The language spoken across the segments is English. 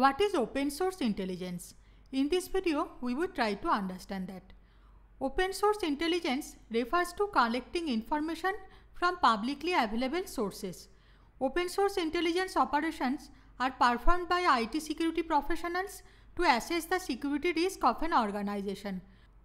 What is open source intelligence? In this video, we will try to understand that. Open source intelligence refers to collecting information from publicly available sources. Open source intelligence operations are performed by IT security professionals to assess the security risk of an organization.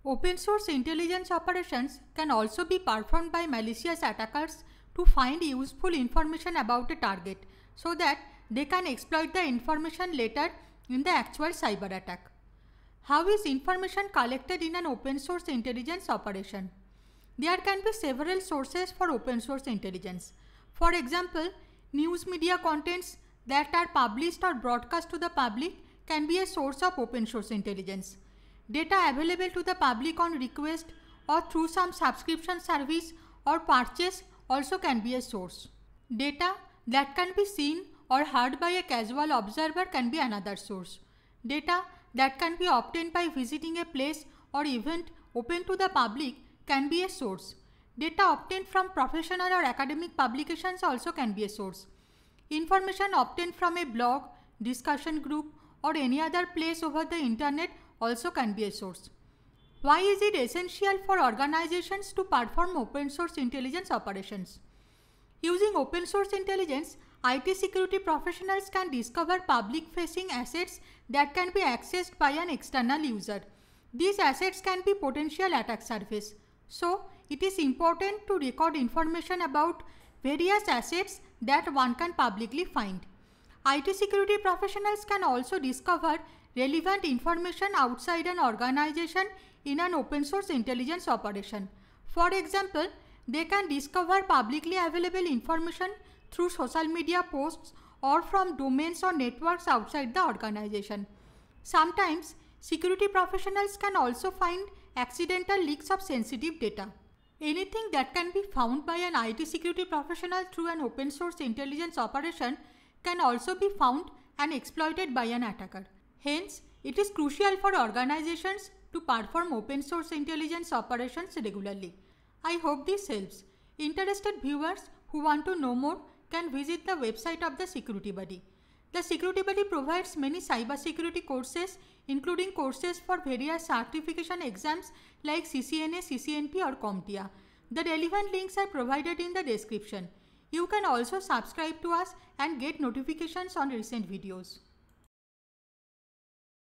Open source intelligence operations can also be performed by malicious attackers to find useful information about a target so that they can exploit the information later in the actual cyber attack. How is information collected in an open source intelligence operation? There can be several sources for open source intelligence. For example, news media contents that are published or broadcast to the public can be a source of open source intelligence. Data available to the public on request or through some subscription service or purchase also can be a source. Data that can be seen or heard by a casual observer can be another source. Data that can be obtained by visiting a place or event open to the public can be a source. Data obtained from professional or academic publications also can be a source. Information obtained from a blog, discussion group or any other place over the internet also can be a source. Why is it essential for organizations to perform open source intelligence operations? Using open source intelligence, IT security professionals can discover public facing assets that can be accessed by an external user. These assets can be potential attack surface. So, it is important to record information about various assets that one can publicly find. IT security professionals can also discover relevant information outside an organization in an open source intelligence operation. For example, they can discover publicly available information through social media posts or from domains or networks outside the organization. Sometimes, security professionals can also find accidental leaks of sensitive data. Anything that can be found by an IT security professional through an open source intelligence operation can also be found and exploited by an attacker. Hence, it is crucial for organizations to perform open source intelligence operations regularly. I hope this helps. Interested viewers who want to know more can visit the website of the security body. The security body provides many cyber security courses including courses for various certification exams like CCNA, CCNP or CompTIA. The relevant links are provided in the description. You can also subscribe to us and get notifications on recent videos.